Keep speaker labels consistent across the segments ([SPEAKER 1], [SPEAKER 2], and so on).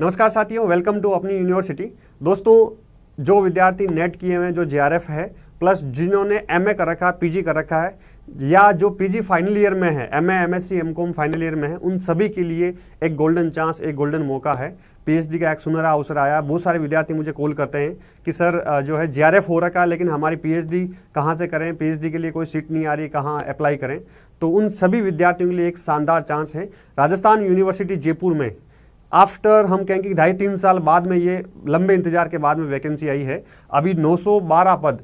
[SPEAKER 1] नमस्कार साथियों welcome to अपनी यूनिवर्सिटी दोस्तों जो विद्यार्थी नेट किए हुए जो जे है प्लस जिन्होंने एम कर रखा है पी कर रखा है या जो पीजी फाइनल ईयर में है M A M S final year में है उन सभी के लिए एक गोल्डन चांस एक गोल्डन मौका है पीएचडी का एक सुनहरा अवसर आया बहुत सारे विद्यार्थी मुझे कॉल करते हैं कि सर जो है जे हो रखा है लेकिन हमारी पीएचडी कहाँ से करें पीएचडी के लिए कोई सीट नहीं आ रही कहाँ अप्लाई करें तो उन सभी विद्यार्थियों के लिए एक शानदार चांस है राजस्थान यूनिवर्सिटी जयपुर में आफ्टर हम कहें कि ढाई तीन साल बाद में ये लंबे इंतजार के बाद में वैकेंसी आई है अभी 912 पद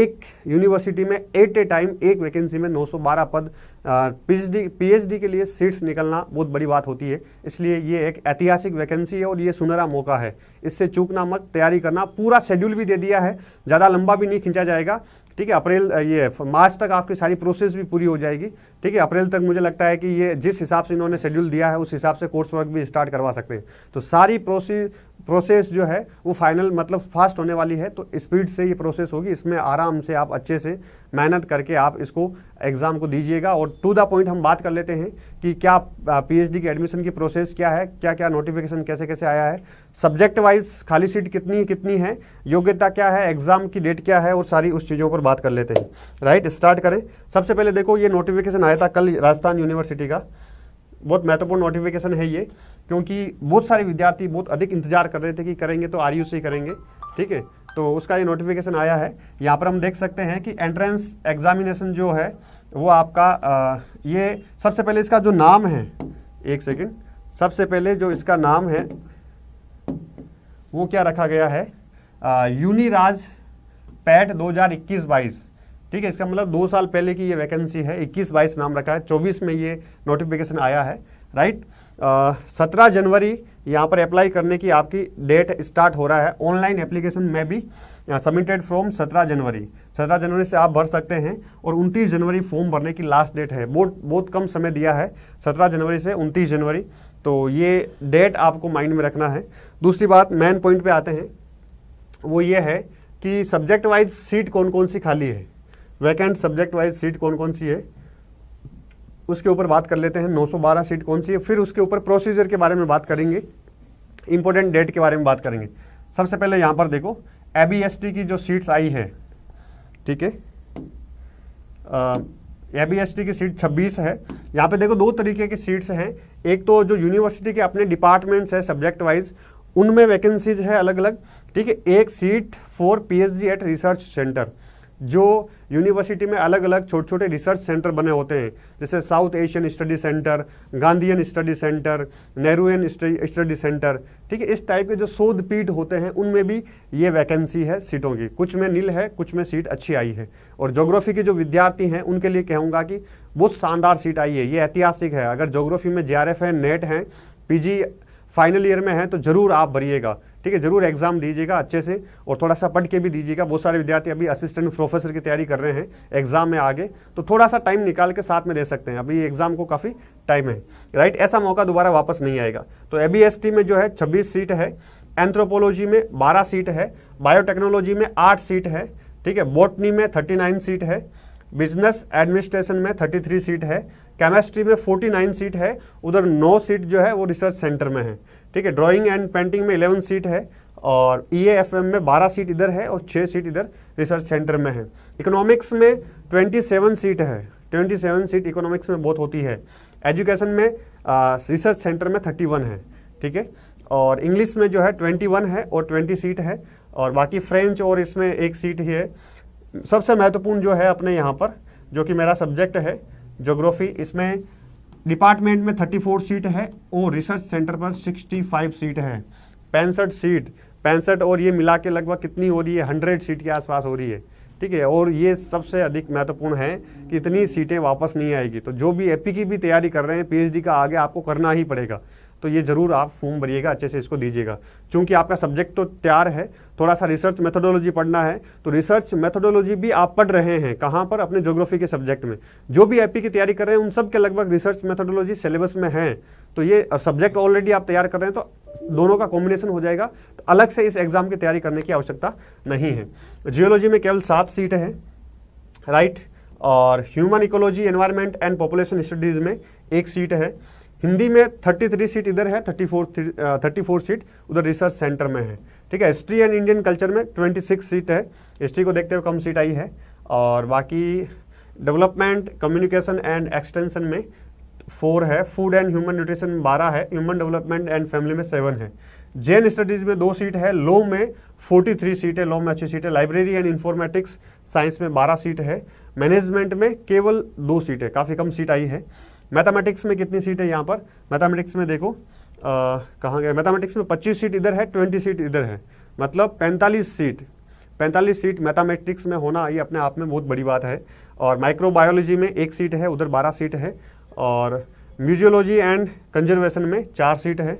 [SPEAKER 1] एक यूनिवर्सिटी में एट ए टाइम एक वैकेंसी में 912 पद पीएचडी पीएचडी के लिए सीट्स निकलना बहुत बड़ी बात होती है इसलिए ये एक ऐतिहासिक वैकेंसी है और ये सुनहरा मौका है इससे चूकना मत तैयारी करना पूरा शेड्यूल भी दे दिया है ज़्यादा लंबा भी नहीं खींचा जाएगा ठीक है अप्रैल ये मार्च तक आपकी सारी प्रोसेस भी पूरी हो जाएगी ठीक है अप्रैल तक मुझे लगता है कि ये जिस हिसाब से इन्होंने शेड्यूल दिया है उस हिसाब से कोर्स वर्क भी स्टार्ट करवा सकते हैं तो सारी प्रोसेस प्रोसेस जो है वो फाइनल मतलब फास्ट होने वाली है तो स्पीड से ये प्रोसेस होगी इसमें आराम से आप अच्छे से मेहनत करके आप इसको एग्ज़ाम को दीजिएगा और टू द पॉइंट हम बात कर लेते हैं कि क्या पीएचडी की एडमिशन की प्रोसेस क्या है क्या क्या नोटिफिकेशन कैसे कैसे आया है सब्जेक्ट वाइज खाली सीट कितनी कितनी है योग्यता क्या है एग्ज़ाम की डेट क्या है और सारी उस चीज़ों पर बात कर लेते हैं राइट स्टार्ट करें सबसे पहले देखो ये नोटिफिकेशन आया था कल राजस्थान यूनिवर्सिटी का बहुत महत्वपूर्ण नोटिफिकेशन है ये क्योंकि बहुत सारे विद्यार्थी बहुत अधिक इंतजार कर रहे थे कि करेंगे तो आर यू सी करेंगे ठीक है तो उसका ये नोटिफिकेशन आया है यहाँ पर हम देख सकते हैं कि एंट्रेंस एग्जामिनेशन जो है वो आपका आ, ये सबसे पहले इसका जो नाम है एक सेकेंड सबसे पहले जो इसका नाम है वो क्या रखा गया है यूनिराज पैट 2021-22 ठीक है इसका मतलब दो साल पहले की ये वैकेंसी है 21-22 नाम रखा है 24 में ये नोटिफिकेशन आया है राइट सत्रह जनवरी यहाँ पर अप्लाई करने की आपकी डेट स्टार्ट हो रहा है ऑनलाइन एप्लीकेशन में भी सबमिटेड फॉर्म 17 जनवरी 17 जनवरी से आप भर सकते हैं और 29 जनवरी फॉर्म भरने की लास्ट डेट है बहुत बहुत कम समय दिया है 17 जनवरी से 29 जनवरी तो ये डेट आपको माइंड में रखना है दूसरी बात मेन पॉइंट पे आते हैं वो ये है कि सब्जेक्ट वाइज सीट कौन कौन सी खाली है वैकेंट सब्जेक्ट वाइज सीट कौन कौन सी है उसके ऊपर बात कर लेते हैं 912 सीट कौन सी है फिर उसके ऊपर प्रोसीजर के बारे में बात करेंगे इंपॉर्टेंट डेट के बारे में बात करेंगे सबसे पहले यहाँ पर देखो ए की जो सीट्स आई है ठीक है ए की सीट 26 है यहाँ पे देखो दो तरीके की सीट्स हैं एक तो जो यूनिवर्सिटी के अपने डिपार्टमेंट्स है सब्जेक्ट वाइज उनमें वैकेंसीज है अलग अलग ठीक है एक seat for PhD at research center जो यूनिवर्सिटी में अलग अलग छोटे छोटे रिसर्च सेंटर बने होते हैं जैसे South Asian study center Gandhian study center Nehruvian study center ठीक है इस टाइप के जो शोध पीठ होते हैं उनमें भी ये वैकेंसी है सीटों की कुछ में नील है कुछ में सीट अच्छी आई है और जोग्राफी के जो विद्यार्थी हैं उनके लिए कहूँगा कि बहुत शानदार सीट आई है ये ऐतिहासिक है अगर जोग्राफी में जे है नेट हैं पी फाइनल ईयर में हैं तो ज़रूर आप भरिएगा ठीक है जरूर एग्जाम दीजिएगा अच्छे से और थोड़ा सा पढ़ के भी दीजिएगा बहुत सारे विद्यार्थी अभी असिस्टेंट प्रोफेसर की तैयारी कर रहे हैं एग्जाम में आगे तो थोड़ा सा टाइम निकाल के साथ में दे सकते हैं अभी एग्जाम को काफ़ी टाइम है राइट ऐसा मौका दोबारा वापस नहीं आएगा तो ए में जो है छब्बीस सीट है एंथ्रोपोलॉजी में बारह सीट है बायोटेक्नोलॉजी में आठ सीट है ठीक है बोटनी में थर्टी नाइन सीट है बिजनेस एडमिनिस्ट्रेशन में थर्टी सीट है केमेस्ट्री में 49 सीट है उधर 9 सीट जो है वो रिसर्च सेंटर में है ठीक है ड्राइंग एंड पेंटिंग में इलेवन सीट है और ई एफ एम में बारह सीट इधर है और छः सीट इधर रिसर्च सेंटर में है इकोनॉमिक्स में ट्वेंटी सेवन सीट है ट्वेंटी सेवन सीट इकोनॉमिक्स में बहुत होती है एजुकेशन में रिसर्च सेंटर में थर्टी वन है ठीक है और इंग्लिश में जो है ट्वेंटी वन है और ट्वेंटी सीट है और बाकी फ्रेंच और इसमें एक सीट ही है सबसे महत्वपूर्ण जो है अपने यहाँ पर जो कि मेरा सब्जेक्ट है जोग्राफ़ी इसमें डिपार्टमेंट में 34 सीट है और रिसर्च सेंटर पर 65 सीट है पैंसठ सीट पैंसठ और ये मिला के लगभग कितनी हो रही है हंड्रेड सीट के आसपास हो रही है ठीक है और ये सबसे अधिक महत्वपूर्ण है कि इतनी सीटें वापस नहीं आएगी तो जो भी एपी की भी तैयारी कर रहे हैं पीएचडी का आगे आपको करना ही पड़ेगा तो ये ज़रूर आप फॉर्म भरिएगा अच्छे से इसको दीजिएगा क्योंकि आपका सब्जेक्ट तो तैयार है थोड़ा सा रिसर्च मेथोडोलॉजी पढ़ना है तो रिसर्च मेथोडोलॉजी भी आप पढ़ रहे हैं कहाँ पर अपने ज्योग्राफी के सब्जेक्ट में जो भी एपी की तैयारी कर रहे हैं उन सब के लगभग रिसर्च मेथोडोलॉजी सिलेबस में है तो ये सब्जेक्ट ऑलरेडी आप तैयार कर रहे हैं तो दोनों का कॉम्बिनेशन हो जाएगा तो अलग से इस एग्ज़ाम की तैयारी करने की आवश्यकता नहीं है जियोलॉजी में केवल सात सीट है राइट और human ecology environment and population studies में एक सीट है हिंदी में 33 सीट इधर है 34 34 सीट उधर रिसर्च सेंटर में है ठीक है हिस्ट्री एंड इंडियन कल्चर में 26 सीट है हिस्ट्री को देखते हुए कम सीट आई है और बाकी डेवलपमेंट कम्युनिकेशन एंड एक्सटेंशन में फोर है फूड एंड ह्यूमन न्यूट्रिशन में बारह है ह्यूमन डेवलपमेंट एंड फैमिली में सेवन है जैन स्टडीज़ में दो सीट है लो में 43 सीट है लो में अच्छी सीट है लाइब्रेरी एंड इन्फॉर्मेटिक्स साइंस में 12 सीट है मैनेजमेंट में केवल दो सीट है काफ़ी कम सीट आई है मैथमेटिक्स में कितनी सीट है यहाँ पर मैथमेटिक्स में देखो कहाँ गए मैथमेटिक्स में 25 सीट इधर है 20 सीट इधर है मतलब 45 सीट 45 सीट मैथमेटिक्स में होना ये अपने आप में बहुत बड़ी बात है और माइक्रोबायोलॉजी में एक सीट है उधर 12 सीट है और म्यूजियोलॉजी एंड कंजर्वेशन में चार सीट है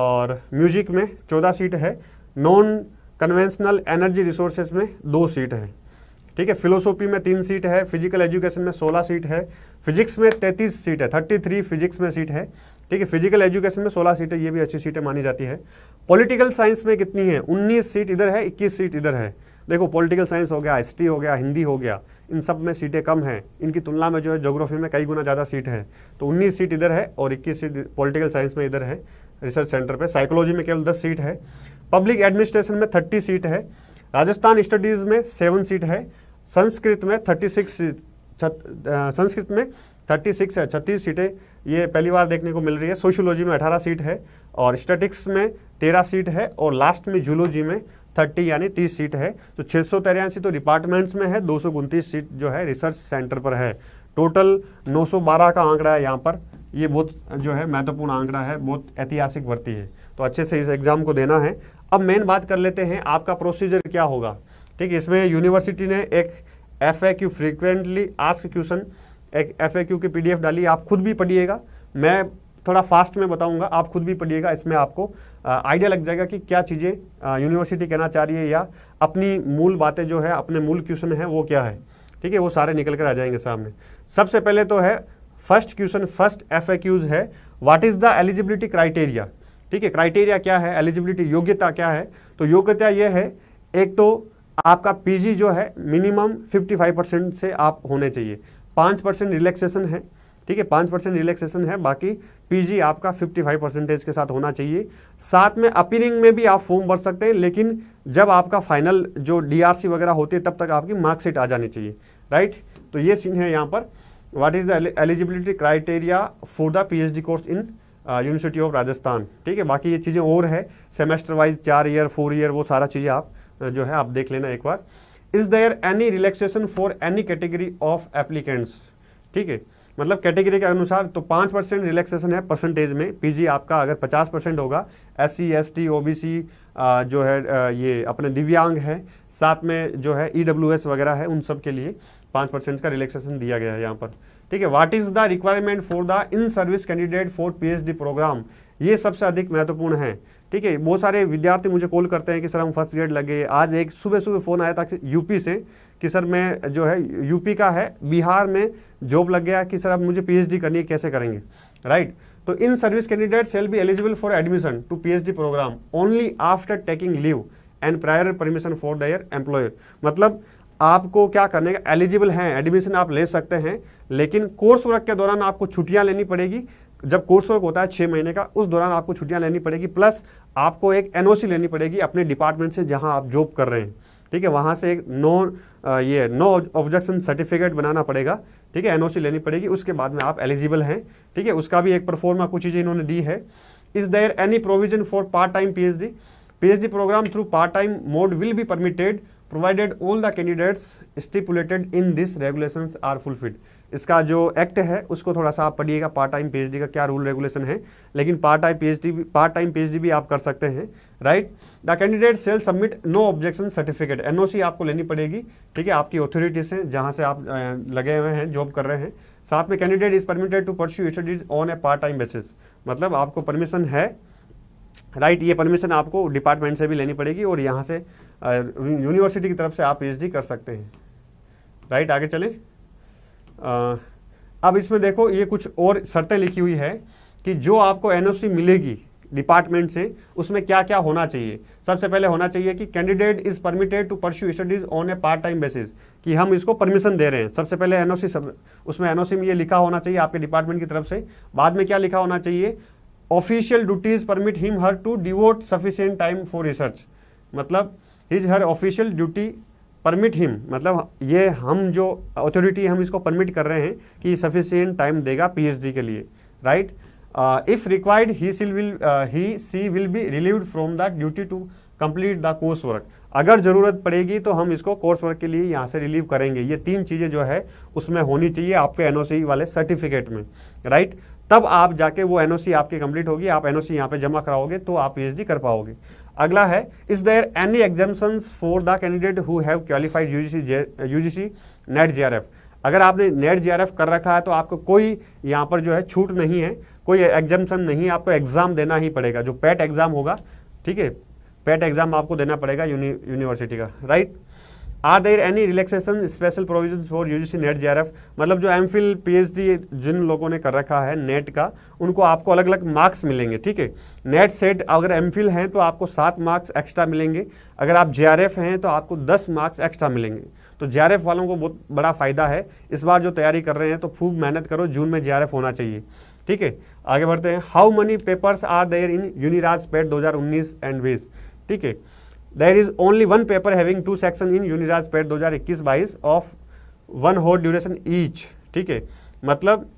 [SPEAKER 1] और म्यूजिक में चौदह सीट है नॉन कन्वेंशनल एनर्जी रिसोर्सेज में दो सीट है ठीक है फिलोसोफी में तीन सीट है फिजिकल एजुकेशन में सोलह सीट है फिजिक्स में तैंतीस सीट है थर्टी थ्री फिजिक्स में सीट है ठीक है फिजिकल एजुकेशन में सोलह सीटें ये भी अच्छी सीटें मानी जाती है पॉलिटिकल साइंस में कितनी है उन्नीस सीट इधर है इक्कीस सीट इधर है देखो पॉलिटिकल साइंस हो गया हिस्ट्री हो गया हिंदी हो गया इन सब में सीटें कम हैं इनकी तुलना में जो है जोग्राफी में कई गुना ज़्यादा सीट है तो उन्नीस सीट इधर है और इक्कीस सीट पोलिटिकल साइंस में इधर है रिसर्च सेंटर पर साइकोलॉजी में केवल दस सीट है पब्लिक एडमिनिस्ट्रेशन में थर्टी सीट है राजस्थान स्टडीज़ में सेवन सीट है संस्कृत में थर्टी सिक्स संस्कृत में थर्टी सिक्स या छत्तीस सीटें ये पहली बार देखने को मिल रही है सोशोलॉजी में अठारह सीट है और स्टेटिक्स में तेरह सीट है और लास्ट में जूलॉजी में थर्टी यानी तीस सीट है तो छः सौ तो डिपार्टमेंट्स में है दो सीट जो है रिसर्च सेंटर पर है टोटल 912 का आंकड़ा है यहाँ पर ये बहुत जो है महत्वपूर्ण आंकड़ा है बहुत ऐतिहासिक भर्ती है तो अच्छे से इस एग्ज़ाम को देना है अब मेन बात कर लेते हैं आपका प्रोसीजर क्या होगा ठीक इसमें यूनिवर्सिटी ने एक F A Q frequently asked question एक एफ ए क्यू की पी डाली आप खुद भी पढ़िएगा मैं थोड़ा फास्ट में बताऊंगा आप खुद भी पढ़िएगा इसमें आपको आइडिया लग जाएगा कि क्या चीज़ें यूनिवर्सिटी कहना चाह रही है या अपनी मूल बातें जो है अपने मूल क्वेश्चन हैं वो क्या है ठीक है वो सारे निकल कर आ जाएंगे सामने सबसे पहले तो है फर्स्ट क्वेश्चन फर्स्ट एफ है what is the eligibility criteria ठीक है क्राइटेरिया क्या है एलिजिबिलिटी योग्यता क्या है तो योग्यता यह है एक तो आपका पीजी जो है मिनिमम 55 परसेंट से आप होने चाहिए पाँच परसेंट रिलैक्सेशन है ठीक है पाँच परसेंट रिलैक्सेशन है बाकी पीजी आपका 55 परसेंटेज के साथ होना चाहिए साथ में अपीलिंग में भी आप फॉर्म भर सकते हैं लेकिन जब आपका फाइनल जो डीआरसी वगैरह होती है तब तक आपकी मार्कशीट आ जानी चाहिए राइट तो ये सीन है यहाँ पर what is the eligibility criteria for the P course in University of Rajasthan ठीक है बाकी ये चीज़ें और है सेमेस्टर वाइज चार ईयर फोर ईयर वो सारा चीज़ें आप जो है आप देख लेना एक बार is there any relaxation for any category of applicants ठीक है मतलब कैटेगरी के अनुसार तो पाँच परसेंट रिलैक्सेशन है परसेंटेज में पीजी आपका अगर पचास परसेंट होगा S C S T O B C जो है ये अपने दिव्यांग है साथ में जो है ई डब्ल्यू एस वगैरह है उन सब के लिए पाँच परसेंट का रिलैक्सेशन दिया गया है यहाँ पर ठीक है what is the requirement for the in service candidate for P program ये सबसे अधिक महत्वपूर्ण है ठीक है बहुत सारे विद्यार्थी मुझे कॉल करते हैं कि सर हम फर्स्ट ग्रेड लगे आज एक सुबह सुबह फ़ोन आया था यूपी से कि सर मैं जो है यूपी का है बिहार में जॉब लग गया कि सर अब मुझे पीएचडी करनी है कैसे करेंगे राइट तो in service candidate shall be eligible for admission to PhD program only after taking leave and prior permission for their employer मतलब आपको क्या करने का एलिजिबल हैं एडमिशन आप ले सकते हैं लेकिन कोर्स वर्क के दौरान आपको छुट्टियां लेनी पड़ेगी जब कोर्स वर्क होता है छः महीने का उस दौरान आपको छुट्टियां लेनी पड़ेगी प्लस आपको एक एनओसी लेनी पड़ेगी अपने डिपार्टमेंट से जहाँ आप जॉब कर रहे हैं ठीक है वहाँ से एक नो ये नो ऑब्जेक्शन सर्टिफिकेट बनाना पड़ेगा ठीक है एनओसी लेनी पड़ेगी उसके बाद में आप एलिजिबल हैं ठीक है उसका भी एक परफॉर्मा कुछ चीज़ें इन्होंने दी है is there any provision for part time P H program through part time mode will be permitted provided all the candidates stipulated in this regulation are fulfilled इसका जो एक्ट है उसको थोड़ा सा आप पढ़िएगा पार्ट टाइम पीएचडी का क्या रूल रेगुलेशन है लेकिन part time PhD part time PhD भी आप कर सकते हैं right the candidate shall submit no objection certificate NOC आपको लेनी पड़ेगी ठीक है आपकी ऑथोरिटीज़ से जहाँ से आप लगे हुए हैं जॉब कर रहे हैं साथ में candidate is permitted to pursue studies on a part time basis मतलब आपको परमिशन है राइट right, ये परमिशन आपको डिपार्टमेंट से भी लेनी पड़ेगी और यहाँ से यूनिवर्सिटी की तरफ से आप पी कर सकते हैं राइट right, आगे चलें आ, अब इसमें देखो ये कुछ और शर्तें लिखी हुई है कि जो आपको एनओसी मिलेगी डिपार्टमेंट से उसमें क्या क्या होना चाहिए सबसे पहले होना चाहिए कि candidate is permitted to pursue studies on a part time basis कि हम इसको परमिशन दे रहे हैं सबसे पहले एनओसी सब उसमें एनओसी में ये लिखा होना चाहिए आपके डिपार्टमेंट की तरफ से बाद में क्या लिखा होना चाहिए official duties permit him her to devote sufficient time for research मतलब his her official duty permit him मतलब ये हम जो अथॉरिटी हम इसको परमिट कर रहे हैं कि सफिशियंट टाइम देगा पीएचडी के लिए right if required he shall will he she will be relieved from the duty to complete the course work अगर ज़रूरत पड़ेगी तो हम इसको कोर्स वर्क के लिए यहाँ से रिलीव करेंगे ये तीन चीज़ें जो है उसमें होनी चाहिए आपके एनओसी वाले सर्टिफिकेट में राइट तब आप जाके वो एनओसी आपकी कंप्लीट होगी आप एनओसी यहाँ पे जमा कराओगे तो आप पीएचडी कर पाओगे अगला है is there any exemption for the candidate who have qualified UGC UGC NET J अगर आपने नेट जे कर रखा है तो आपको कोई यहाँ पर जो है छूट नहीं है कोई एग्जामेशन नहीं है आपको एग्ज़ाम देना ही पड़ेगा जो पैट एग्ज़ाम e होगा ठीक है पैट एग्ज़ाम e आपको देना पड़ेगा यूनि यूनिवर्सिटी का right right? Are there any relaxation special provision for UGC NET J मतलब जो एम फिल जिन लोगों ने कर रखा है नेट का उनको आपको अलग अलग मार्क्स मिलेंगे ठीक है नेट सेट अगर एम फिल हैं तो आपको सात मार्क्स एक्स्ट्रा मिलेंगे अगर आप जे हैं तो आपको दस मार्क्स एक्स्ट्रा मिलेंगे तो जे वालों को बहुत बड़ा फ़ायदा है इस बार जो तैयारी कर रहे हैं तो खूब मेहनत करो जून में जे होना चाहिए ठीक है आगे बढ़ते हैं how many papers are there in Uniraj PET two and wage ठीक है there is only one paper having two section in Uniraj PET 2021 बाईस of one whole duration each ठीक है मतलब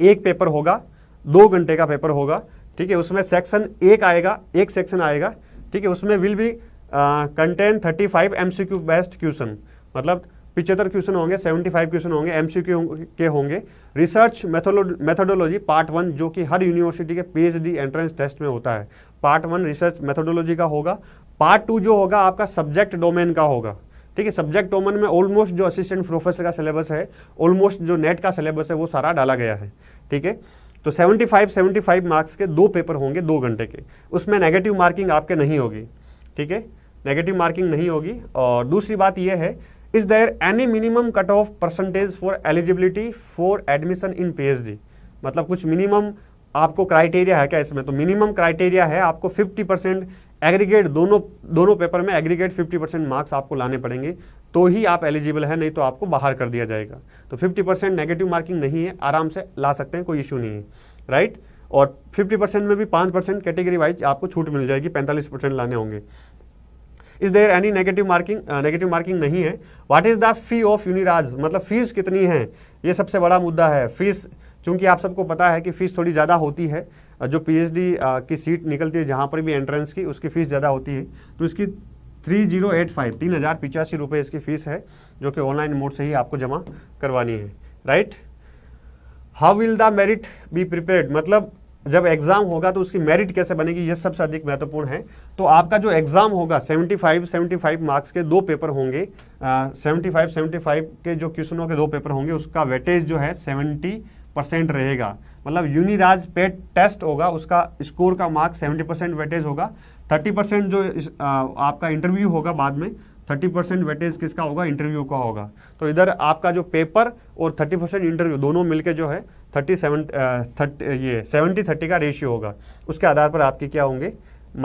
[SPEAKER 1] एक पेपर होगा दो घंटे का पेपर होगा ठीक है उसमें सेक्शन एक आएगा एक सेक्शन आएगा ठीक है उसमें will be contain 35 five M C Q based question मतलब पिचहत्तर क्वेश्चन होंगे 75 क्वेश्चन होंगे एम सी क्यू के होंगे रिसर्च मेथोडोलॉजी पार्ट वन जो कि हर यूनिवर्सिटी के P H D entrance test में होता है पार्ट वन रिसर्च मेथोडोलॉजी का होगा पार्ट टू जो होगा आपका सब्जेक्ट डोमेन का होगा ठीक है सब्जेक्ट डोमेन में ऑलमोस्ट जो असिस्टेंट प्रोफेसर का सिलेबस है ऑलमोस्ट जो नेट का सिलेबस है वो सारा डाला गया है ठीक है तो 75 75 मार्क्स के दो पेपर होंगे दो घंटे के उसमें नेगेटिव मार्किंग आपके नहीं होगी ठीक है नेगेटिव मार्किंग नहीं होगी और दूसरी बात यह है is there any minimum cut off percentage for eligibility for admission in P मतलब कुछ मिनिमम आपको क्राइटेरिया है क्या इसमें तो मिनिमम क्राइटेरिया है आपको 50 परसेंट एग्रीगेट दोनों दोनों पेपर में एग्रीगेट 50 परसेंट मार्क्स आपको लाने पड़ेंगे तो ही आप एलिजिबल है नहीं तो आपको बाहर कर दिया जाएगा तो 50 परसेंट नेगेटिव मार्किंग नहीं है आराम से ला सकते हैं कोई इशू नहीं है राइट और 50 परसेंट में भी 5 परसेंट कैटेगरी वाइज आपको छूट मिल जाएगी 45 परसेंट लाने होंगे is there any negative marking negative marking नहीं है what is the fee of Uniraj मतलब फीस कितनी है ये सबसे बड़ा मुद्दा है फीस चूंकि आप सबको पता है कि फीस थोड़ी ज़्यादा होती है जो पीएचडी की सीट निकलती है जहाँ पर भी एंट्रेंस की उसकी फ़ीस ज़्यादा होती है तो इसकी थ्री जीरो एट फाइव तीन हज़ार पिचासी रुपये इसकी फ़ीस है जो कि ऑनलाइन मोड से ही आपको जमा करवानी है right how will the merit be prepared मतलब जब एग्ज़ाम होगा तो उसकी मेरिट कैसे बनेगी ये सबसे अधिक महत्वपूर्ण है तो आपका जो एग्ज़ाम होगा 75 75 मार्क्स के दो पेपर होंगे आ, 75 75 के जो क्वेश्चनों के दो पेपर होंगे उसका वेटेज जो है 70 परसेंट रहेगा मतलब यूनिराज पेट टेस्ट होगा उसका स्कोर का मार्क 70 परसेंट वेटेज होगा 30 परसेंट जो इस, आ, आपका इंटरव्यू होगा बाद में 30 परसेंट वेटेज किसका होगा इंटरव्यू का होगा तो इधर आपका जो पेपर और 30 परसेंट इंटरव्यू दोनों मिलके जो है थर्टी सेवन थर्टी ये सेवेंटी थर्टी का रेशियो होगा उसके आधार पर आपके क्या होंगे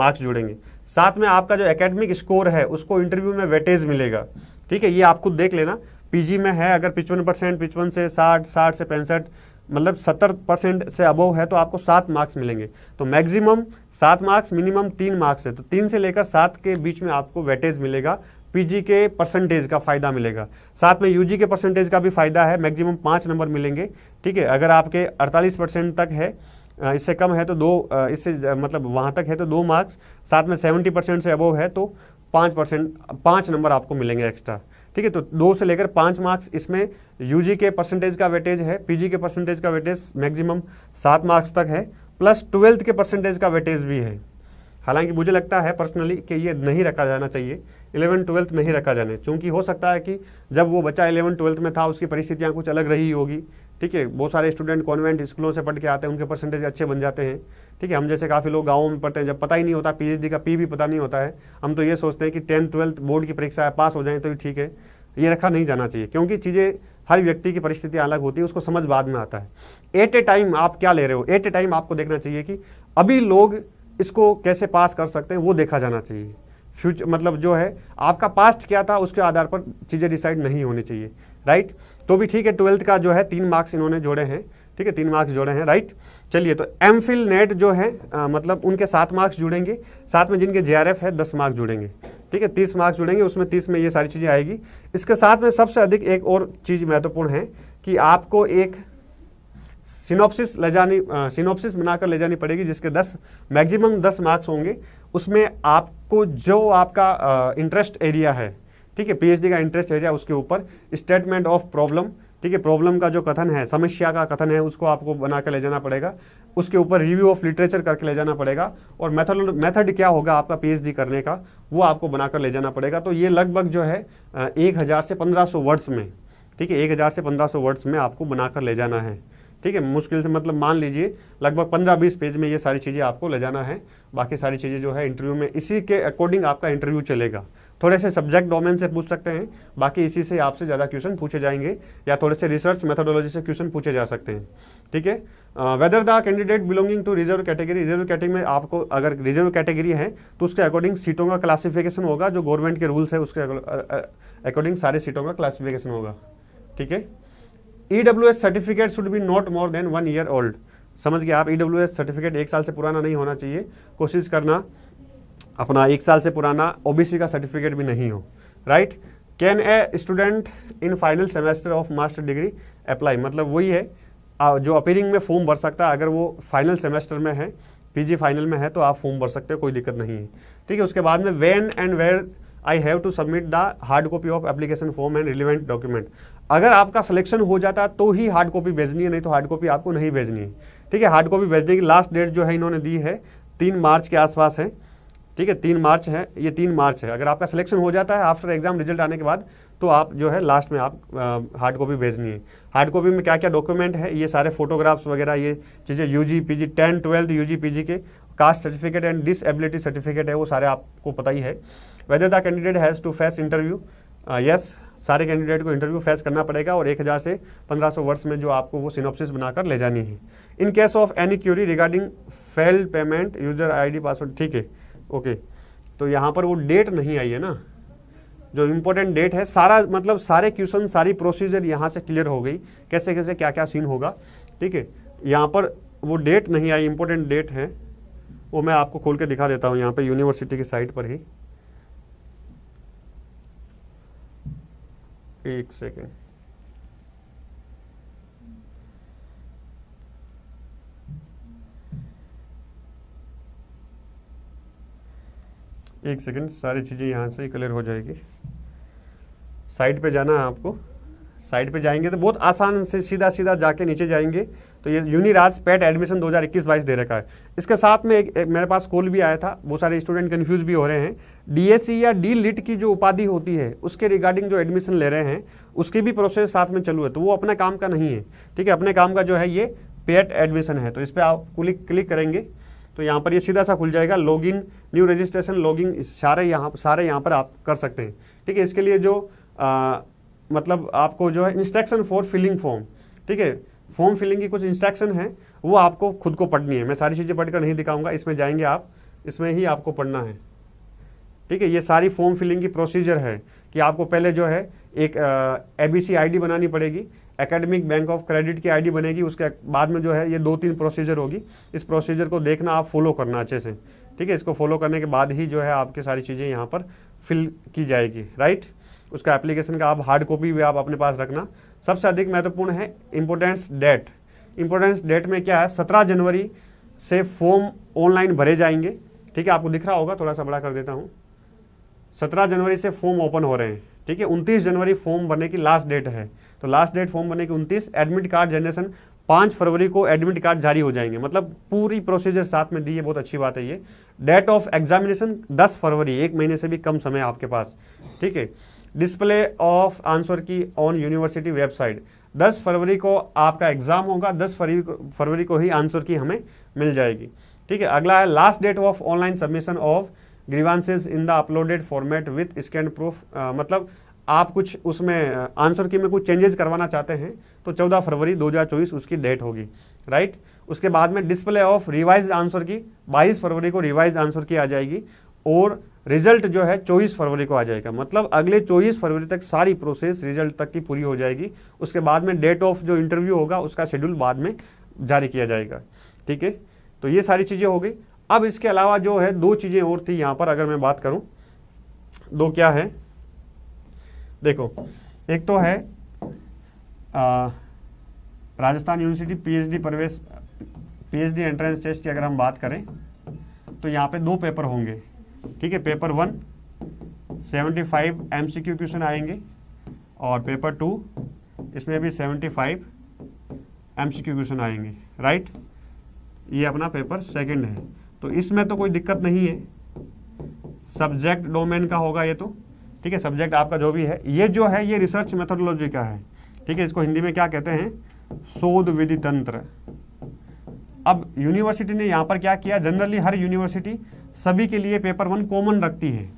[SPEAKER 1] मार्क्स जुड़ेंगे साथ में आपका जो एकेडमिक स्कोर है उसको इंटरव्यू में वेटेज मिलेगा ठीक है ये आप खुद देख लेना पी में है अगर पिचपन परसेंट पिचपन से साठ साठ से पैंसठ मतलब सत्तर परसेंट से अबोव है तो आपको सात मार्क्स मिलेंगे तो मैक्सिमम सात मार्क्स मिनिमम तीन मार्क्स है तो तीन से लेकर सात के बीच में आपको वेटेज मिलेगा पीजी के परसेंटेज का फ़ायदा मिलेगा साथ में यूजी के परसेंटेज का भी फ़ायदा है मैक्सिमम पाँच नंबर मिलेंगे ठीक है अगर आपके अड़तालीस परसेंट तक है इससे कम है तो दो इससे मतलब वहाँ तक है तो दो मार्क्स साथ में सेवेंटी परसेंट से अबोव है तो पाँच परसेंट पाँच नंबर आपको मिलेंगे एक्स्ट्रा ठीक है तो दो से लेकर पाँच मार्क्स इसमें यूजी के परसेंटेज का वेटेज है पीजी के परसेंटेज का वेटेज मैक्सिमम सात मार्क्स तक है प्लस ट्वेल्थ के परसेंटेज का वेटेज भी है हालांकि मुझे लगता है पर्सनली कि ये नहीं रखा जाना चाहिए इलेवन ट्वेल्थ नहीं रखा जाना चूंकि हो सकता है कि जब वो बच्चा इलेवन ट्वेल्थ में था उसकी परिस्थितियाँ कुछ अलग रही होगी ठीक है बहुत सारे स्टूडेंट कॉन्वेंट स्कूलों से पढ़ के आते हैं उनके परसेंटेज अच्छे बन जाते हैं ठीक है हम जैसे काफ़ी लोग गाँव में पढ़ते हैं जब पता ही नहीं होता पी का पी भी पता नहीं होता है हम तो ये सोचते हैं कि टेंथ ट्वेल्थ बोर्ड की परीक्षा पास हो जाए तो ठीक है ये रखा नहीं जाना चाहिए क्योंकि चीज़ें हर व्यक्ति की परिस्थिति अलग होती है उसको समझ बाद में आता है एट ए टाइम आप क्या ले रहे हो एट ए टाइम आपको देखना चाहिए कि अभी लोग इसको कैसे पास कर सकते हैं वो देखा जाना चाहिए फ्यूचर मतलब जो है आपका पास्ट क्या था उसके आधार पर चीज़ें डिसाइड नहीं होनी चाहिए राइट तो भी ठीक है ट्वेल्थ का जो है तीन मार्क्स इन्होंने जोड़े हैं ठीक है तीन मार्क्स जोड़े हैं राइट चलिए तो एम फिल नेट जो है आ, मतलब उनके सात मार्क्स जुड़ेंगे साथ में जिनके जे है दस मार्क्स जुड़ेंगे ठीक है तीस मार्क्स जुड़ेंगे उसमें तीस में ये सारी चीज़ें आएगी इसके साथ में सबसे अधिक एक और चीज़ महत्वपूर्ण है कि आपको एक सिनोप्सिस ले जानी सिनोप्सिस बनाकर ले जानी पड़ेगी जिसके दस मैक्सिमम दस मार्क्स होंगे उसमें आपको जो आपका इंटरेस्ट एरिया है ठीक है पीएचडी का इंटरेस्ट एरिया उसके ऊपर स्टेटमेंट ऑफ प्रॉब्लम ठीक है प्रॉब्लम का जो कथन है समस्या का कथन है उसको आपको बना के ले जाना पड़ेगा उसके ऊपर रिव्यू ऑफ लिटरेचर करके ले जाना पड़ेगा और मेथड मेथड क्या होगा आपका पीएचडी करने का वो आपको बनाकर ले जाना पड़ेगा तो ये लगभग जो है एक हज़ार से पंद्रह सौ वर्ड्स में ठीक है एक हज़ार से पंद्रह सौ वर्ड्स में आपको बनाकर ले जाना है ठीक है मुश्किल से मतलब मान लीजिए लगभग पंद्रह बीस पेज में ये सारी चीज़ें आपको ले जाना है बाकी सारी चीज़ें जो है इंटरव्यू में इसी के अकॉर्डिंग आपका इंटरव्यू चलेगा थोड़े से सब्जेक्ट डोमेन से पूछ सकते हैं बाकी इसी से आपसे ज़्यादा क्वेश्चन पूछे जाएंगे या थोड़े से रिसर्च मेथोडोलॉजी से क्वेश्चन पूछे जा सकते हैं ठीक है whether the candidate belonging to reserve category reserve category में आपको अगर रिजर्व कैटेगरी है तो उसके अकॉर्डिंग सीटों का क्लासिफिकेशन होगा जो गवर्नमेंट के रूल्स है उसके अकॉर्डिंग सारे सीटों का क्लासिफिकेशन होगा ठीक है E W S certificate should be not more than one year old समझ गया आप ई डब्ल्यू एस सर्टिफिकेट एक साल से पुराना नहीं होना चाहिए कोशिश करना अपना एक साल से पुराना ओबीसी का सर्टिफिकेट भी नहीं हो right can a student in final semester of master degree apply मतलब वही है जो अपीयरिंग में फॉर्म भर सकता है अगर वो फाइनल सेमेस्टर में है पीजी फाइनल में है तो आप फॉर्म भर सकते हो कोई दिक्कत नहीं है ठीक है उसके बाद में when and where I have to submit the hard copy of application form and relevant document अगर आपका सिलेक्शन हो जाता तो ही हार्ड कॉपी भेजनी है नहीं तो हार्ड कॉपी आपको नहीं भेजनी है ठीक है हार्ड कॉपी भेजने की लास्ट डेट जो है इन्होंने दी है तीन मार्च के आसपास है ठीक है तीन मार्च है ये तीन मार्च है अगर आपका सिलेक्शन हो जाता है आफ्टर एग्जाम रिजल्ट आने के बाद तो आप जो है लास्ट में आप हार्ड कॉपी भेजनी है हार्ड कॉपी में क्या क्या डॉक्यूमेंट है ये सारे फोटोग्राफ्स वगैरह ये चीज़ें U G P G ten twelfth U G P G के caste certificate and disability certificate है वो सारे आपको पता ही है whether the candidate has to face interview yes सारे कैंडिडेट को इंटरव्यू फेस करना पड़ेगा और हज़ार से सौ वर्ड्स में जो आपको वो सिनोपसिस बनाकर ले जानी है in case of any query regarding failed payment user ID password ठीक है ओके तो यहाँ पर वो डेट नहीं आई है ना जो इम्पोर्टेंट डेट है सारा मतलब सारे क्वेश्चन सारी प्रोसीजर यहाँ से क्लियर हो गई कैसे कैसे क्या क्या सीन होगा ठीक है यहाँ पर वो डेट नहीं आई इम्पोर्टेंट डेट है वो मैं आपको खोल के दिखा देता हूँ यहाँ पर यूनिवर्सिटी की साइट पर ही एक सेकेंड एक सेकंड सारी चीज़ें यहाँ से क्लियर हो जाएगी साइड पे जाना है आपको साइड पे जाएंगे तो बहुत आसान से सीधा सीधा जाके नीचे जाएंगे तो ये यूनिराज पेट एडमिशन 2021 बाईस दे रखा है इसके साथ में एक, एक मेरे पास कॉल भी आया था बहुत सारे स्टूडेंट कन्फ्यूज भी हो रहे हैं डी e या डी लिट की जो उपाधि होती है उसके रिगार्डिंग जो एडमिशन ले रहे हैं उसकी भी प्रोसेस साथ में चलू है तो वो अपने काम का नहीं है ठीक है अपने काम का जो है ये पेट एडमिशन है तो इस पर आप क्लिक क्लिक करेंगे तो यहाँ पर ये सीधा सा खुल जाएगा log in new registration log in सारे यहाँ सारे यहाँ पर आप कर सकते हैं ठीक है इसके लिए जो आ, मतलब आपको जो है इंस्ट्रक्शन फॉर फिलिंग फॉर्म ठीक है फॉर्म फिलिंग की कुछ इंस्ट्रक्शन है वो आपको खुद को पढ़नी है मैं सारी चीज़ें पढ़कर नहीं दिखाऊंगा इसमें जाएंगे आप इसमें ही आपको पढ़ना है ठीक है ये सारी फॉर्म फिलिंग की प्रोसीजर है कि आपको पहले जो है एक A B C I D बनानी पड़ेगी एकेडमिक बैंक ऑफ क्रेडिट की आईडी बनेगी उसके बाद में जो है ये दो तीन प्रोसीजर होगी इस प्रोसीजर को देखना आप फॉलो करना अच्छे से ठीक है इसको फॉलो करने के बाद ही जो है आपकी सारी चीज़ें यहाँ पर फिल की जाएगी राइट उसका एप्लीकेशन का आप हार्ड कॉपी भी आप अपने पास रखना सबसे अधिक महत्वपूर्ण है इम्पोर्टेंस डेट इम्पोर्टेंस डेट में क्या है सत्रह जनवरी से फॉर्म ऑनलाइन भरे जाएंगे ठीक है आपको दिख रहा होगा थोड़ा सा बड़ा कर देता हूँ सत्रह जनवरी से फॉर्म ओपन हो रहे हैं ठीक है उनतीस जनवरी फॉर्म भरने की लास्ट डेट है तो लास्ट डेट फॉर्म बने के उनतीस एडमिट कार्ड जनरेशन पाँच फरवरी को एडमिट कार्ड जारी हो जाएंगे मतलब पूरी प्रोसीजर साथ में दी है बहुत अच्छी बात है ये डेट ऑफ एग्जामिनेशन दस फरवरी एक महीने से भी कम समय आपके पास ठीक है display of answer key on university website 10 फरवरी को आपका एग्जाम होगा 10 फरवरी को फरवरी को ही आंसर की हमें मिल जाएगी ठीक है अगला है last date of online submission of grievances in the uploaded format with scan proof मतलब आप कुछ उसमें आंसर की में कुछ चेंजेस करवाना चाहते हैं तो 14 फरवरी 2024 उसकी डेट होगी राइट उसके बाद में डिस्प्ले ऑफ रिवाइज आंसर की 22 फरवरी को रिवाइज आंसर की आ जाएगी और रिजल्ट जो है 24 फरवरी को आ जाएगा मतलब अगले 24 फरवरी तक सारी प्रोसेस रिजल्ट तक की पूरी हो जाएगी उसके बाद में डेट ऑफ जो इंटरव्यू होगा उसका शेड्यूल बाद में जारी किया जाएगा ठीक है तो ये सारी चीज़ें हो गई अब इसके अलावा जो है दो चीज़ें और थी यहाँ पर अगर मैं बात करूँ दो क्या है देखो एक तो है राजस्थान यूनिवर्सिटी पीएचडी प्रवेश पीएचडी एंट्रेंस टेस्ट की अगर हम बात करें तो यहाँ पे दो पेपर होंगे ठीक है paper one 75 five M C Q question आएंगे और पेपर टू इसमें भी 75 five M C Q question आएंगे राइट ये अपना पेपर सेकंड है तो इसमें तो कोई दिक्कत नहीं है सब्जेक्ट डोमेन का होगा ये तो ठीक है सब्जेक्ट आपका जो भी है ये जो है ये रिसर्च मेथोडोलॉजी का है ठीक है इसको हिंदी में क्या कहते हैं शोध विधि तंत्र अब यूनिवर्सिटी ने यहाँ पर क्या किया जनरली हर यूनिवर्सिटी सभी के लिए पेपर वन कॉमन रखती है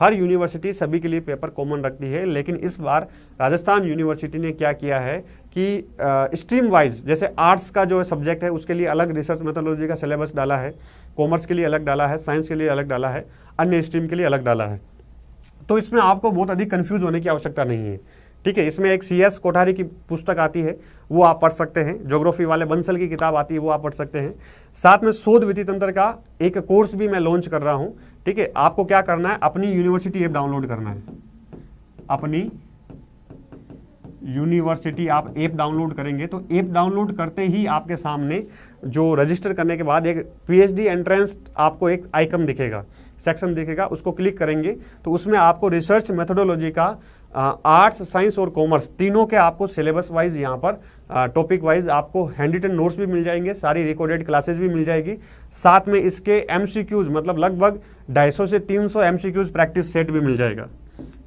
[SPEAKER 1] हर यूनिवर्सिटी सभी के लिए पेपर कॉमन रखती है लेकिन इस बार राजस्थान यूनिवर्सिटी ने क्या किया है कि स्ट्रीम वाइज जैसे आर्ट्स का जो सब्जेक्ट है उसके लिए अलग रिसर्च मेथोलॉजी का सिलेबस डाला है कॉमर्स के लिए अलग डाला है साइंस के लिए अलग डाला है अन्य स्ट्रीम के लिए अलग डाला है तो इसमें आपको बहुत अधिक कन्फ्यूज होने की आवश्यकता नहीं है ठीक है इसमें एक सी एस कोठारी की पुस्तक आती है वो आप पढ़ सकते हैं जोग्राफी वाले बंसल की किताब आती है वो आप पढ़ सकते हैं साथ में शोध विधि तंत्र का एक कोर्स भी मैं लॉन्च कर रहा हूं ठीक है आपको क्या करना है अपनी यूनिवर्सिटी ऐप डाउनलोड करना है अपनी यूनिवर्सिटी आप ऐप डाउनलोड करेंगे तो ऐप डाउनलोड करते ही आपके सामने जो रजिस्टर करने के बाद एक पीएचडी एंट्रेंस आपको एक आइकम दिखेगा सेक्शन देखेगा उसको क्लिक करेंगे तो उसमें आपको रिसर्च मेथोडोलॉजी का आर्ट्स साइंस और कॉमर्स तीनों के आपको सिलेबस वाइज यहाँ पर टॉपिक वाइज आपको हैंड रिटन नोट्स भी मिल जाएंगे सारी रिकॉर्डेड क्लासेस भी मिल जाएगी साथ में इसके एमसीक्यूज मतलब लगभग 250 से 300 एमसीक्यूज प्रैक्टिस सेट भी मिल जाएगा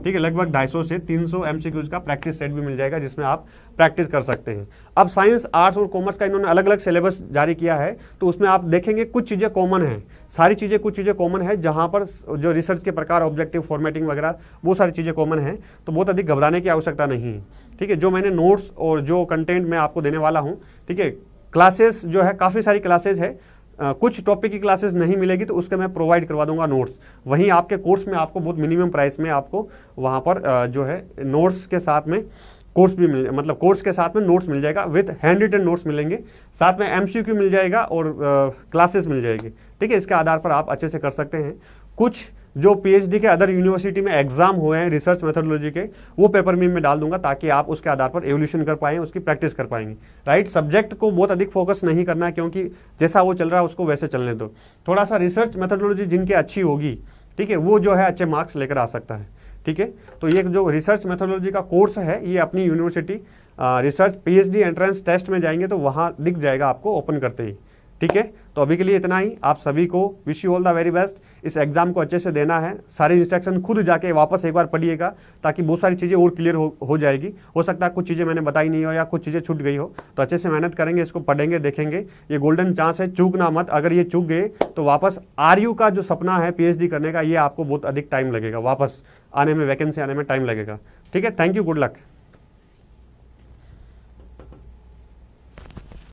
[SPEAKER 1] ठीक है लगभग 250 से 300 सौ का प्रैक्टिस सेट भी मिल जाएगा जिसमें आप प्रैक्टिस कर सकते हैं अब साइंस आर्ट्स और कॉमर्स का इन्होंने अलग अलग सिलेबस जारी किया है तो उसमें आप देखेंगे कुछ चीज़ें कॉमन हैं सारी चीज़ें कुछ चीज़ें कॉमन है जहाँ पर जो रिसर्च के प्रकार ऑब्जेक्टिव फॉर्मेटिंग वगैरह वो सारी चीज़ें कॉमन हैं तो बहुत अधिक घबराने की आवश्यकता नहीं है ठीक है जो मैंने नोट्स और जो कंटेंट मैं आपको देने वाला हूँ ठीक है क्लासेस जो है काफ़ी सारी क्लासेज है कुछ टॉपिक की क्लासेस नहीं मिलेगी तो उसके मैं प्रोवाइड करवा दूंगा नोट्स वहीं आपके कोर्स में आपको बहुत मिनिमम प्राइस में आपको वहाँ पर जो है नोट्स के साथ में कोर्स भी मिल मतलब कोर्स के साथ में नोट्स मिल जाएगा विथ हैंड रिटन नोट्स मिलेंगे साथ में एमसीक्यू मिल जाएगा और क्लासेस मिल जाएगी ठीक है इसके आधार पर आप अच्छे से कर सकते हैं कुछ जो पीएचडी के अदर यूनिवर्सिटी में एग्जाम हुए हैं रिसर्च मेथडोलॉजी के वो पेपर में मैं डाल दूंगा ताकि आप उसके आधार पर एवोल्यूशन कर पाएँ उसकी प्रैक्टिस कर पाएंगे राइट सब्जेक्ट को बहुत अधिक फोकस नहीं करना क्योंकि जैसा वो चल रहा है उसको वैसे चलने दो थोड़ा सा रिसर्च मेथडोलॉजी जिनकी अच्छी होगी ठीक है वो जो है अच्छे मार्क्स लेकर आ सकता है ठीक है तो ये जो रिसर्च मेथोडोलॉजी का कोर्स है ये अपनी university research P entrance test में जाएंगे तो वहाँ दिख जाएगा आपको ओपन करते ही ठीक है तो अभी के लिए इतना ही आप सभी को wish you all the very best इस एग्ज़ाम को अच्छे से देना है सारे इंस्ट्रक्शन खुद जाके वापस एक बार पढ़िएगा ताकि बहुत सारी चीज़ें और क्लियर हो हो जाएगी हो सकता है कुछ चीज़ें मैंने बताई नहीं हो या कुछ चीज़ें छूट गई हो तो अच्छे से मेहनत करेंगे इसको पढ़ेंगे देखेंगे ये गोल्डन चांस है चूकना मत अगर ये चूक गए तो वापस आर का जो सपना है पी करने का ये आपको बहुत अधिक टाइम लगेगा वापस आने में वैकेंसी आने में टाइम लगेगा ठीक है थैंक यू गुड लक